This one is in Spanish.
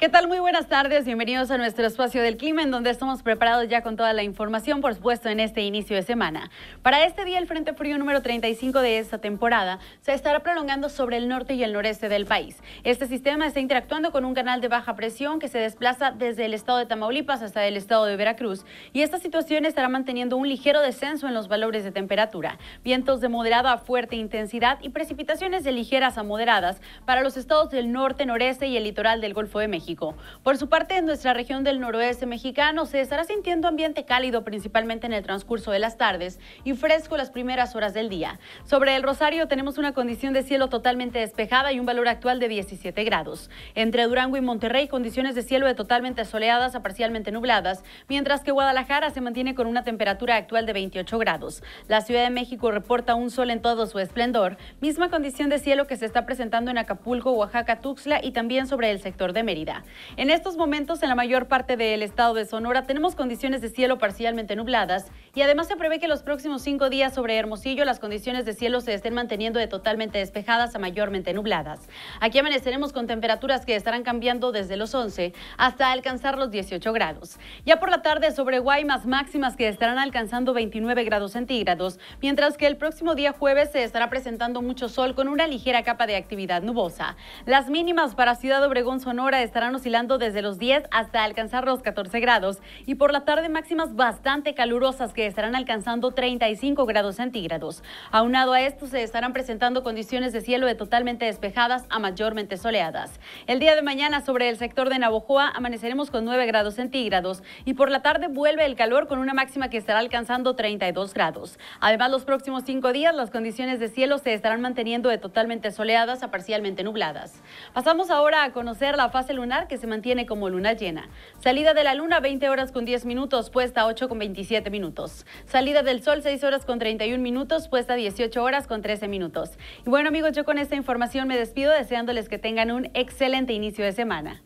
¿Qué tal? Muy buenas tardes. Bienvenidos a nuestro espacio del clima, en donde estamos preparados ya con toda la información, por supuesto, en este inicio de semana. Para este día, el Frente Frío número 35 de esta temporada se estará prolongando sobre el norte y el noreste del país. Este sistema está interactuando con un canal de baja presión que se desplaza desde el estado de Tamaulipas hasta el estado de Veracruz, y esta situación estará manteniendo un ligero descenso en los valores de temperatura, vientos de moderada a fuerte intensidad y precipitaciones de ligeras a moderadas para los estados del norte, noreste y el litoral del Golfo de México. Por su parte, en nuestra región del noroeste mexicano se estará sintiendo ambiente cálido principalmente en el transcurso de las tardes y fresco las primeras horas del día. Sobre el Rosario tenemos una condición de cielo totalmente despejada y un valor actual de 17 grados. Entre Durango y Monterrey condiciones de cielo de totalmente soleadas a parcialmente nubladas, mientras que Guadalajara se mantiene con una temperatura actual de 28 grados. La Ciudad de México reporta un sol en todo su esplendor, misma condición de cielo que se está presentando en Acapulco, Oaxaca, Tuxla y también sobre el sector de Mérida. En estos momentos, en la mayor parte del estado de Sonora, tenemos condiciones de cielo parcialmente nubladas y además se prevé que los próximos cinco días sobre Hermosillo las condiciones de cielo se estén manteniendo de totalmente despejadas a mayormente nubladas. Aquí amaneceremos con temperaturas que estarán cambiando desde los 11 hasta alcanzar los 18 grados. Ya por la tarde sobre Guaymas máximas que estarán alcanzando 29 grados centígrados, mientras que el próximo día jueves se estará presentando mucho sol con una ligera capa de actividad nubosa. Las mínimas para Ciudad Obregón Sonora estarán oscilando desde los 10 hasta alcanzar los 14 grados y por la tarde máximas bastante calurosas que estarán alcanzando 35 grados centígrados. Aunado a esto se estarán presentando condiciones de cielo de totalmente despejadas a mayormente soleadas. El día de mañana sobre el sector de Navojoa amaneceremos con 9 grados centígrados y por la tarde vuelve el calor con una máxima que estará alcanzando 32 grados. Además los próximos cinco días las condiciones de cielo se estarán manteniendo de totalmente soleadas a parcialmente nubladas. Pasamos ahora a conocer la fase lunar que se mantiene como luna llena. Salida de la luna 20 horas con 10 minutos, puesta 8 con 27 minutos. Salida del sol 6 horas con 31 minutos, puesta 18 horas con 13 minutos. Y bueno amigos, yo con esta información me despido deseándoles que tengan un excelente inicio de semana.